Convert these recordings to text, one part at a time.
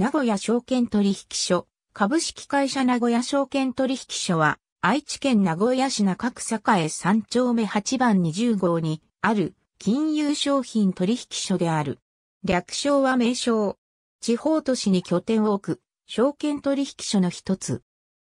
名古屋証券取引所、株式会社名古屋証券取引所は、愛知県名古屋市中区栄3丁目8番20号にある金融商品取引所である。略称は名称。地方都市に拠点を置く証券取引所の一つ。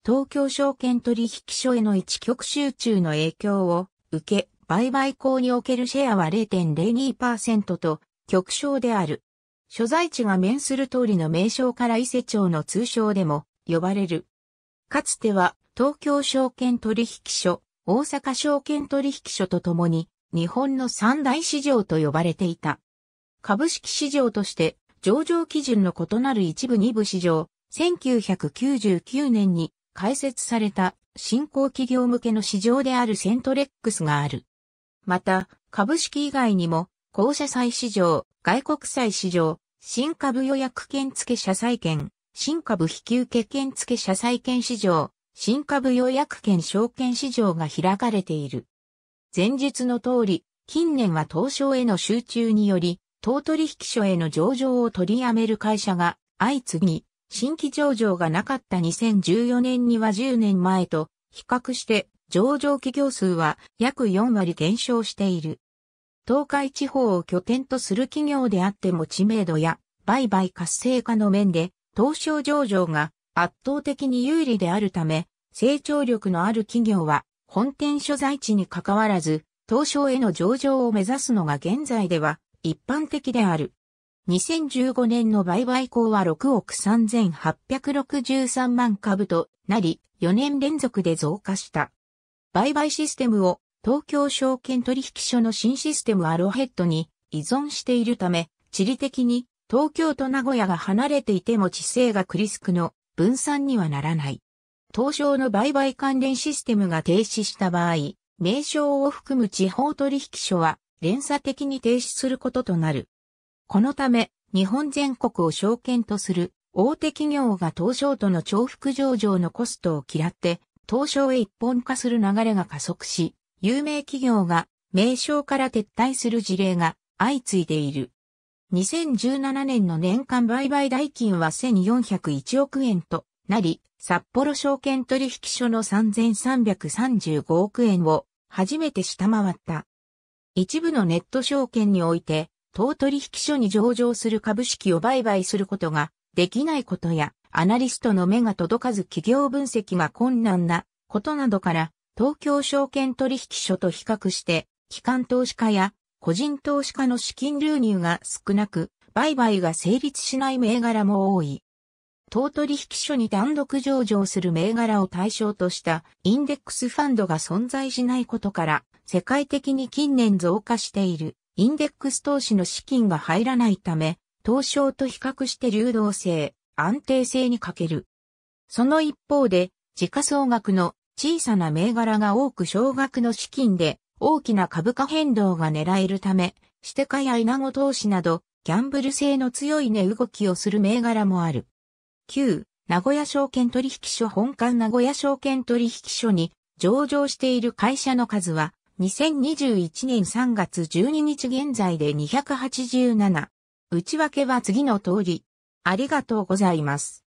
東京証券取引所への一極集中の影響を受け、売買口におけるシェアは0.02%と極小である。所在地が面する通りの名称から伊勢町の通称でも呼ばれる。かつては東京証券取引所、大阪証券取引所とともに日本の三大市場と呼ばれていた。株式市場として上場基準の異なる一部二部市場、1999年に開設された新興企業向けの市場であるセントレックスがある。また、株式以外にも、公社債市場、外国債市場、新株予約券付社債券、新株引受券付社債券市場、新株予約券証券市場が開かれている。前述の通り、近年は東証への集中により、当取引所への上場を取りやめる会社が相次ぎ、新規上場がなかった2014年には10年前と比較して上場企業数は約4割減少している。東海地方を拠点とする企業であっても知名度や売買活性化の面で東証上場が圧倒的に有利であるため、成長力のある企業は本店所在地に関わらず、東証への上場を目指すのが現在では一般的である。2015年の売買高は6億3863万株となり、4年連続で増加した。売買システムを東京証券取引所の新システムアロヘッドに依存しているため、地理的に東京と名古屋が離れていても地政学リスクの分散にはならない。東証の売買関連システムが停止した場合、名称を含む地方取引所は連鎖的に停止することとなる。このため、日本全国を証券とする大手企業が東証との重複上場のコストを嫌って、東証へ一本化する流れが加速し、有名企業が名称から撤退する事例が相次いでいる。2017年の年間売買代金は1401億円となり、札幌証券取引所の3335億円を初めて下回った。一部のネット証券において、当取引所に上場する株式を売買することができないことや、アナリストの目が届かず企業分析が困難なことなどから、東京証券取引所と比較して、機関投資家や個人投資家の資金流入が少なく、売買が成立しない銘柄も多い。当取引所に単独上場する銘柄を対象としたインデックスファンドが存在しないことから、世界的に近年増加しているインデックス投資の資金が入らないため、東証と比較して流動性、安定性に欠ける。その一方で、時価総額の小さな銘柄が多く少額の資金で大きな株価変動が狙えるため、してかや稲子投資など、ギャンブル性の強い値動きをする銘柄もある。9、名古屋証券取引所本館名古屋証券取引所に上場している会社の数は、2021年3月12日現在で287。内訳は次の通り。ありがとうございます。